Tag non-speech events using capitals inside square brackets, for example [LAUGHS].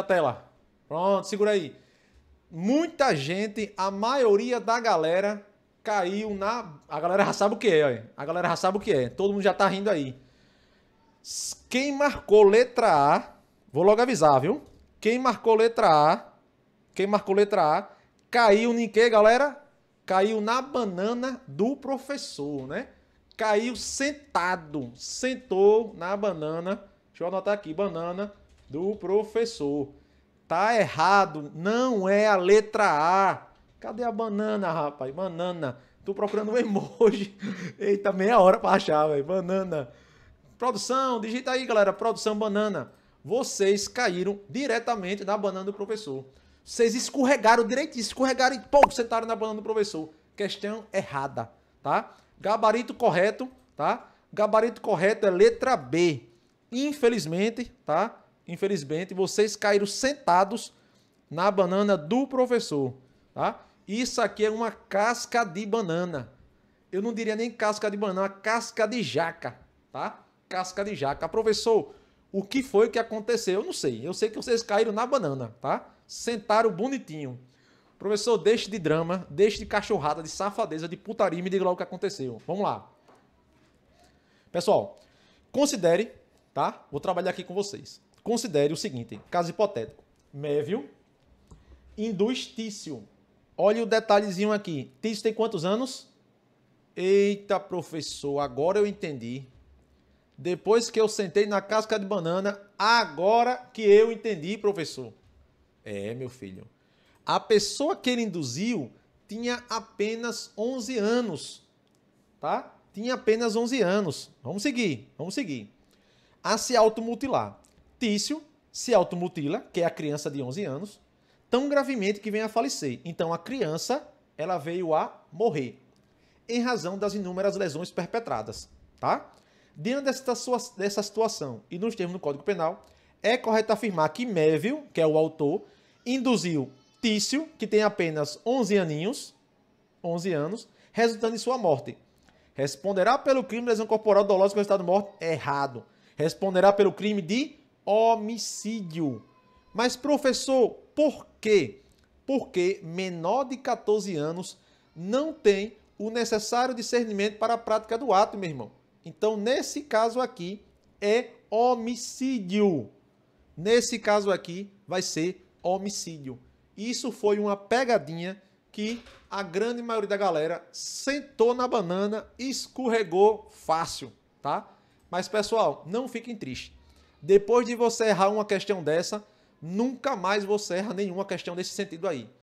a tela. Pronto, segura aí. Muita gente, a maioria da galera caiu na. A galera já sabe o que é, olha. A galera já sabe o que é. Todo mundo já tá rindo aí. Quem marcou letra A, vou logo avisar, viu? Quem marcou letra A, quem marcou letra A, caiu em que, galera? Caiu na banana do professor, né? Caiu sentado, sentou na banana. Deixa eu anotar aqui, banana do professor. Tá errado, não é a letra A. Cadê a banana, rapaz? Banana. Tô procurando um emoji. [LAUGHS] Eita, meia hora para achar, velho. Banana. Produção, digita aí, galera. Produção banana. Vocês caíram diretamente na banana do professor. Vocês escorregaram direitinho, escorregaram e pouco sentaram na banana do professor. Questão errada, tá? Gabarito correto, tá? Gabarito correto é letra B. Infelizmente, tá? infelizmente, vocês caíram sentados na banana do professor, tá? Isso aqui é uma casca de banana. Eu não diria nem casca de banana, é casca de jaca, tá? Casca de jaca. Professor, o que foi que aconteceu? Eu não sei. Eu sei que vocês caíram na banana, tá? Sentaram bonitinho. Professor, deixe de drama, deixe de cachorrada, de safadeza, de putaria e me diga logo o que aconteceu. Vamos lá. Pessoal, considere, tá? Vou trabalhar aqui com vocês. Considere o seguinte, caso hipotético. Mévio induz Tício. Olha o detalhezinho aqui. Tício tem quantos anos? Eita, professor, agora eu entendi. Depois que eu sentei na casca de banana, agora que eu entendi, professor. É, meu filho. A pessoa que ele induziu tinha apenas 11 anos, tá? Tinha apenas 11 anos. Vamos seguir, vamos seguir. A se automutilar. Tício se automutila, que é a criança de 11 anos, tão gravemente que vem a falecer. Então a criança, ela veio a morrer, em razão das inúmeras lesões perpetradas, tá? Diante dessa, sua, dessa situação e nos termos do Código Penal, é correto afirmar que Mévio, que é o autor, induziu Tício, que tem apenas 11 aninhos, 11 anos, resultando em sua morte. Responderá pelo crime de lesão corporal dolosa com resultado de morte? Errado. Responderá pelo crime de homicídio. Mas, professor, por quê? Porque menor de 14 anos não tem o necessário discernimento para a prática do ato, meu irmão. Então, nesse caso aqui, é homicídio. Nesse caso aqui, vai ser homicídio. Isso foi uma pegadinha que a grande maioria da galera sentou na banana, escorregou fácil, tá? Mas pessoal, não fiquem tristes. Depois de você errar uma questão dessa, nunca mais você erra nenhuma questão desse sentido aí.